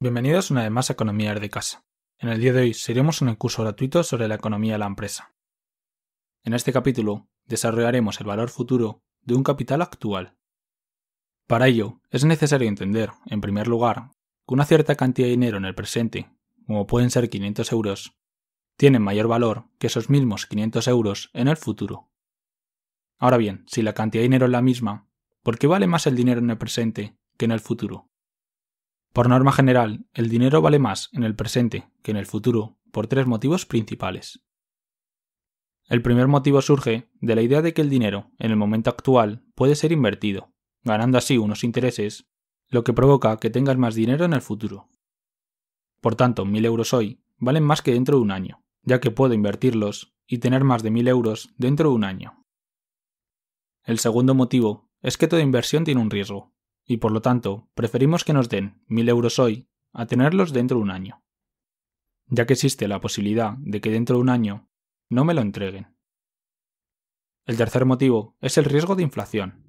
Bienvenidos una vez más a Economía de Casa. En el día de hoy seremos un curso gratuito sobre la economía de la empresa. En este capítulo desarrollaremos el valor futuro de un capital actual. Para ello, es necesario entender, en primer lugar, que una cierta cantidad de dinero en el presente, como pueden ser 500 euros, tiene mayor valor que esos mismos 500 euros en el futuro. Ahora bien, si la cantidad de dinero es la misma, ¿por qué vale más el dinero en el presente que en el futuro? Por norma general, el dinero vale más en el presente que en el futuro por tres motivos principales. El primer motivo surge de la idea de que el dinero, en el momento actual, puede ser invertido, ganando así unos intereses, lo que provoca que tengas más dinero en el futuro. Por tanto, mil euros hoy valen más que dentro de un año, ya que puedo invertirlos y tener más de mil euros dentro de un año. El segundo motivo es que toda inversión tiene un riesgo, y por lo tanto preferimos que nos den 1.000 euros hoy a tenerlos dentro de un año, ya que existe la posibilidad de que dentro de un año no me lo entreguen. El tercer motivo es el riesgo de inflación.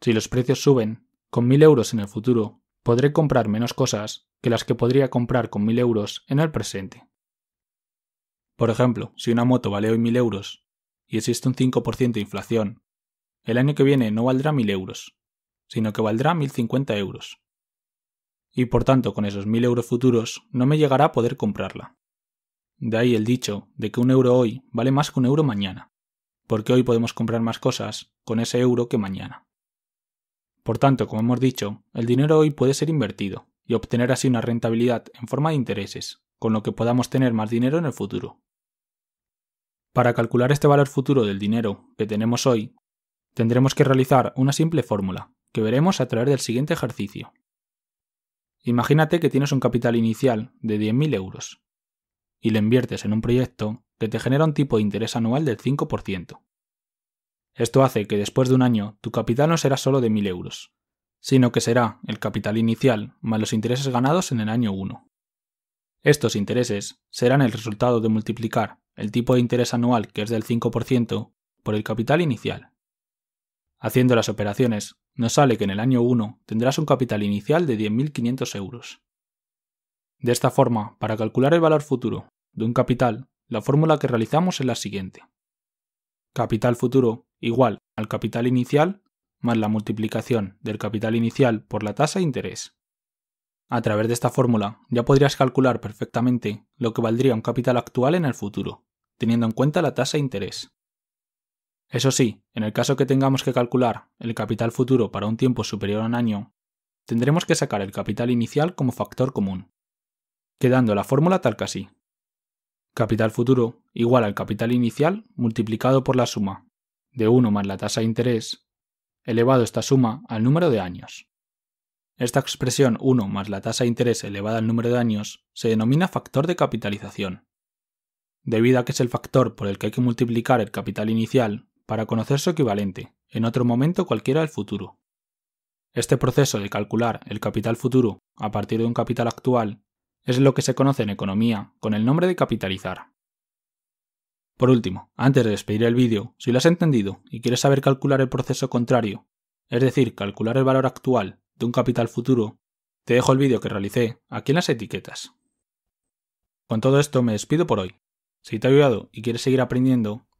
Si los precios suben, con 1.000 euros en el futuro podré comprar menos cosas que las que podría comprar con 1.000 euros en el presente. Por ejemplo, si una moto vale hoy 1.000 euros y existe un 5% de inflación, el año que viene no valdrá 1.000 euros, sino que valdrá 1.050 euros. Y por tanto, con esos 1.000 euros futuros, no me llegará a poder comprarla. De ahí el dicho de que un euro hoy vale más que un euro mañana, porque hoy podemos comprar más cosas con ese euro que mañana. Por tanto, como hemos dicho, el dinero hoy puede ser invertido y obtener así una rentabilidad en forma de intereses, con lo que podamos tener más dinero en el futuro. Para calcular este valor futuro del dinero que tenemos hoy, tendremos que realizar una simple fórmula, que veremos a través del siguiente ejercicio. Imagínate que tienes un capital inicial de 10.000 euros y le inviertes en un proyecto que te genera un tipo de interés anual del 5%. Esto hace que después de un año tu capital no será solo de 1.000 euros, sino que será el capital inicial más los intereses ganados en el año 1. Estos intereses serán el resultado de multiplicar el tipo de interés anual que es del 5% por el capital inicial. Haciendo las operaciones, nos sale que en el año 1 tendrás un capital inicial de 10.500 euros. De esta forma, para calcular el valor futuro de un capital, la fórmula que realizamos es la siguiente. Capital futuro igual al capital inicial más la multiplicación del capital inicial por la tasa de interés. A través de esta fórmula ya podrías calcular perfectamente lo que valdría un capital actual en el futuro, teniendo en cuenta la tasa de interés. Eso sí, en el caso que tengamos que calcular el capital futuro para un tiempo superior a un año, tendremos que sacar el capital inicial como factor común, quedando la fórmula tal que así. Capital futuro igual al capital inicial multiplicado por la suma de 1 más la tasa de interés, elevado esta suma al número de años. Esta expresión 1 más la tasa de interés elevada al número de años se denomina factor de capitalización. Debido a que es el factor por el que hay que multiplicar el capital inicial, para conocer su equivalente, en otro momento cualquiera del futuro. Este proceso de calcular el capital futuro a partir de un capital actual es lo que se conoce en economía con el nombre de capitalizar. Por último, antes de despedir el vídeo, si lo has entendido y quieres saber calcular el proceso contrario, es decir, calcular el valor actual de un capital futuro, te dejo el vídeo que realicé aquí en las etiquetas. Con todo esto me despido por hoy. Si te ha ayudado y quieres seguir aprendiendo,